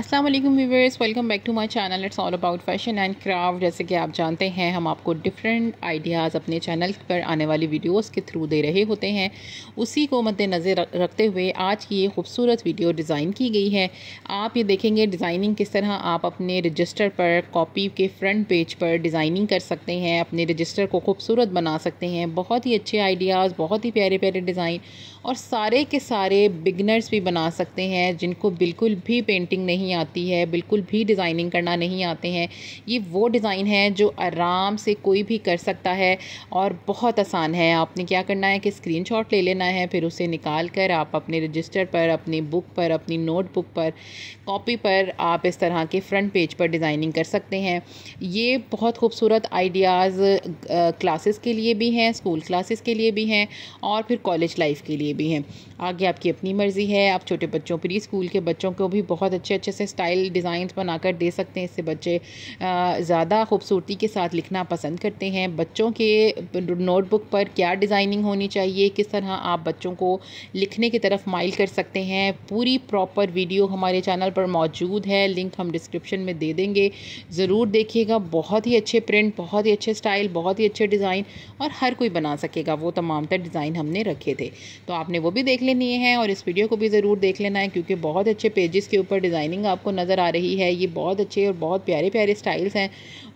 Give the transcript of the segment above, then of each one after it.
अस्सलाम वालेकुम viewers welcome back to my channel it's all about fashion and craft जैसे कि आप जानते हैं हम आपको डिफरेंट आइडियाज़ अपने चैनल पर आने वाली वीडियोस के थ्रू दे रहे होते हैं उसी को मद्देनज़र रखते हुए आज की ये खूबसूरत वीडियो डिज़ाइन की गई है आप ये देखेंगे डिज़ाइनिंग किस तरह आप अपने रजिस्टर पर कॉपी के फ्रंट पेज पर डिज़ाइनिंग कर सकते हैं अपने रजिस्टर को खूबसूरत बना सकते हैं बहुत ही अच्छे आइडियाज़ बहुत ही प्यारे प्यारे डिज़ाइन और सारे के सारे बिगनर्स भी बना सकते हैं जिनको बिल्कुल भी पेंटिंग नहीं नहीं आती है बिल्कुल भी डिज़ाइनिंग करना नहीं आते हैं ये वो डिज़ाइन है जो आराम से कोई भी कर सकता है और बहुत आसान है आपने क्या करना है कि स्क्रीन ले लेना है फिर उसे निकाल कर आप अपने रजिस्टर पर अपनी बुक पर अपनी नोटबुक पर कॉपी पर आप इस तरह के फ्रंट पेज पर डिज़ाइनिंग कर सकते हैं ये बहुत खूबसूरत आइडियाज़ क्लासेस के लिए भी हैं स्कूल क्लासेस के लिए भी हैं और फिर कॉलेज लाइफ के लिए भी हैं आगे आपकी अपनी मर्ज़ी है आप छोटे बच्चों प्री स्कूल के बच्चों को भी बहुत अच्छे अच्छे अच्छे से स्टाइल डिज़ाइन बनाकर दे सकते हैं इससे बच्चे ज़्यादा खूबसूरती के साथ लिखना पसंद करते हैं बच्चों के नोटबुक पर क्या डिज़ाइनिंग होनी चाहिए किस तरह आप बच्चों को लिखने की तरफ माइल कर सकते हैं पूरी प्रॉपर वीडियो हमारे चैनल पर मौजूद है लिंक हम डिस्क्रिप्शन में दे देंगे ज़रूर देखिएगा बहुत ही अच्छे प्रिंट बहुत ही अच्छे स्टाइल बहुत ही अच्छे डिज़ाइन और हर कोई बना सकेगा वो तमाम तर डिज़ाइन हमने रखे थे तो आपने वो भी देख लेनी है और इस वीडियो को भी ज़रूर देख लेना है क्योंकि बहुत अच्छे पेजेस के ऊपर डिज़ाइनिंग कटिंग आपको नज़र आ रही है ये बहुत अच्छे और बहुत प्यारे प्यारे स्टाइल्स हैं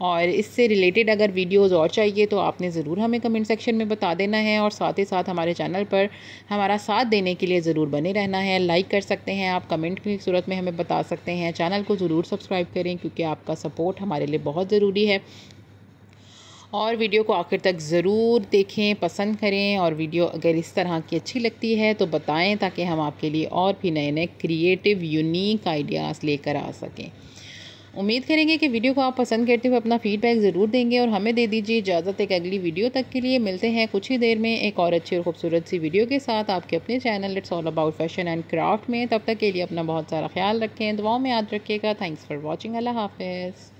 और इससे रिलेटेड अगर वीडियोस और चाहिए तो आपने ज़रूर हमें कमेंट सेक्शन में बता देना है और साथ ही साथ हमारे चैनल पर हमारा साथ देने के लिए ज़रूर बने रहना है लाइक कर सकते हैं आप कमेंट की सूरत में हमें बता सकते हैं चैनल को ज़रूर सब्सक्राइब करें क्योंकि आपका सपोर्ट हमारे लिए बहुत ज़रूरी है और वीडियो को आखिर तक ज़रूर देखें पसंद करें और वीडियो अगर इस तरह की अच्छी लगती है तो बताएं ताकि हम आपके लिए और भी नए नए क्रिएटिव यूनिक आइडियाज़ लेकर आ सकें उम्मीद करेंगे कि वीडियो को आप पसंद करते हुए अपना फीडबैक ज़रूर देंगे और हमें दे दीजिए इजाज़त एक अगली वीडियो तक के लिए मिलते हैं कुछ ही देर में एक और अच्छी और खूबसूरत सी वीडियो के साथ आपके अपने channel it's all about fashion and craft में तब तक के लिए अपना बहुत सारा ख्याल रखें दुआओं में याद रखिएगा थैंक्स फॉर वॉचिंग अल्लाह हाफिज़